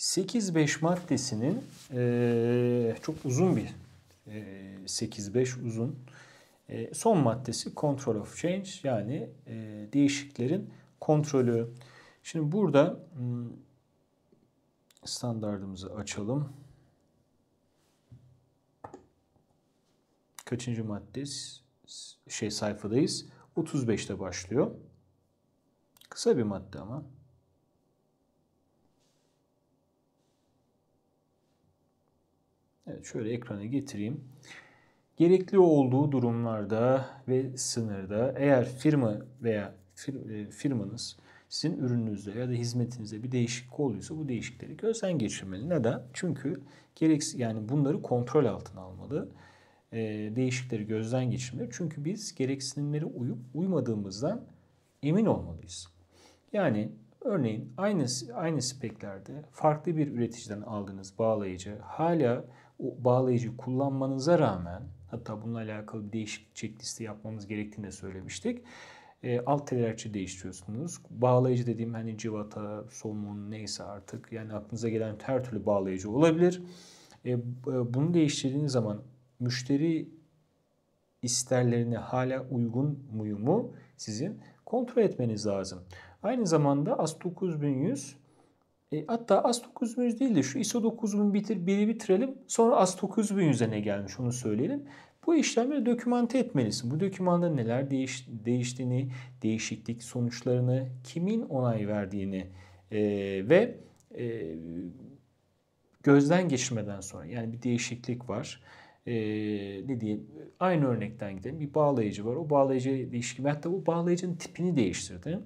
8.5 maddesinin e, çok uzun bir e, 8.5 uzun e, son maddesi Control of Change yani e, değişiklerin kontrolü. Şimdi burada hmm, standartımızı açalım. Kaçıncı madde? Şey sayfadayız. 35'te başlıyor. Kısa bir madde ama. Evet şöyle ekrana getireyim. Gerekli olduğu durumlarda ve sınırda eğer firma veya e, firmanız sizin ürününüzde ya da hizmetinizde bir değişiklik oluyorsa bu değişikleri gözden geçirmeli. Neden? Çünkü gereks yani bunları kontrol altına almalı. Ee, değişikleri gözden geçirmeli. Çünkü biz gereksinimlere uyup uymadığımızdan emin olmalıyız. Yani örneğin aynı aynı speklerde farklı bir üreticiden aldığınız bağlayıcı hala o bağlayıcı kullanmanıza rağmen hatta bununla alakalı bir değişik checkliste yapmamız gerektiğini de söylemiştik. E, alt telerçi değiştiriyorsunuz. Bağlayıcı dediğim hani civata, somun neyse artık yani aklınıza gelen her türlü bağlayıcı olabilir. E, bunu değiştirdiğiniz zaman müşteri isterlerine hala uygun muyu sizin kontrol etmeniz lazım. Aynı zamanda AS9100 e, hatta AS 9000 değil de şu ISO 9000 bitir biri bitirelim. Sonra AS 9000 üzerine gelmiş onu söyleyelim. Bu işlemleri dokümante etmelisin. Bu dokümanda neler değiş, değiştiğini, değişiklik sonuçlarını, kimin onay verdiğini e, ve e, gözden geçirmeden sonra yani bir değişiklik var. E, ne diyeyim aynı örnekten gidelim. Bir bağlayıcı var. O bağlayıcı değişikliği hatta bu bağlayıcının tipini değiştirdi.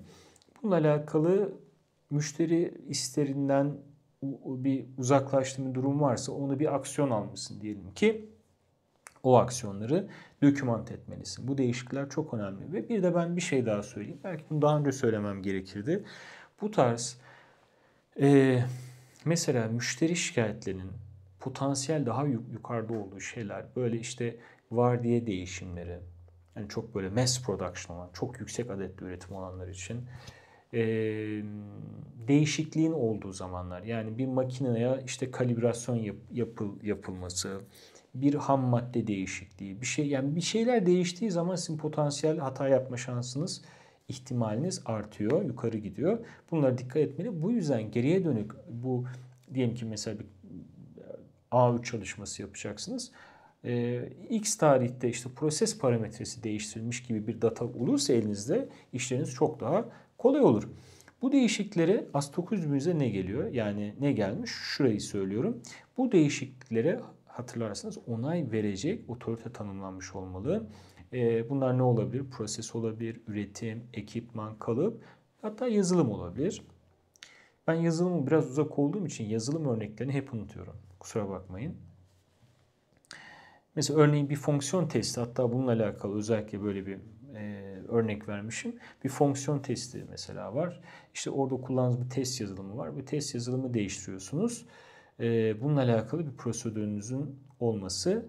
Bununla alakalı müşteri isterinden bir uzaklaştığın durum varsa onu bir aksiyon almışsın diyelim ki o aksiyonları dokümant etmelisin. Bu değişiklikler çok önemli. Ve bir de ben bir şey daha söyleyeyim. Belki bunu daha önce söylemem gerekirdi. Bu tarz e, mesela müşteri şikayetlerinin potansiyel daha yukarıda olduğu şeyler böyle işte vardiya değişimleri yani çok böyle mass production olan çok yüksek adetli üretim olanlar için e, değişikliğin olduğu zamanlar. Yani bir makineye işte kalibrasyon yap, yapıl, yapılması, bir ham madde değişikliği, bir şey yani bir şeyler değiştiği zaman sizin potansiyel hata yapma şansınız ihtimaliniz artıyor, yukarı gidiyor. Bunlara dikkat etmeli. Bu yüzden geriye dönük bu diyelim ki mesela bir e, A3 çalışması yapacaksınız. Ee, X tarihte işte proses parametresi değiştirilmiş gibi bir data olursa elinizde işleriniz çok daha kolay olur. Bu değişikleri as 900'e ne geliyor? Yani ne gelmiş? Şurayı söylüyorum. Bu değişikliklere hatırlarsanız onay verecek otorite tanımlanmış olmalı. Ee, bunlar ne olabilir? Proses olabilir, üretim, ekipman, kalıp hatta yazılım olabilir. Ben yazılımı biraz uzak olduğum için yazılım örneklerini hep unutuyorum. Kusura bakmayın. Mesela örneğin bir fonksiyon testi hatta bununla alakalı özellikle böyle bir örnek vermişim. Bir fonksiyon testi mesela var. İşte orada kullandığınız bir test yazılımı var. Bu test yazılımı değiştiriyorsunuz. Ee, bununla alakalı bir prosedürünüzün olması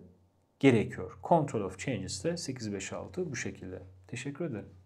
gerekiyor. Control of Changes de 856 bu şekilde. Teşekkür ederim.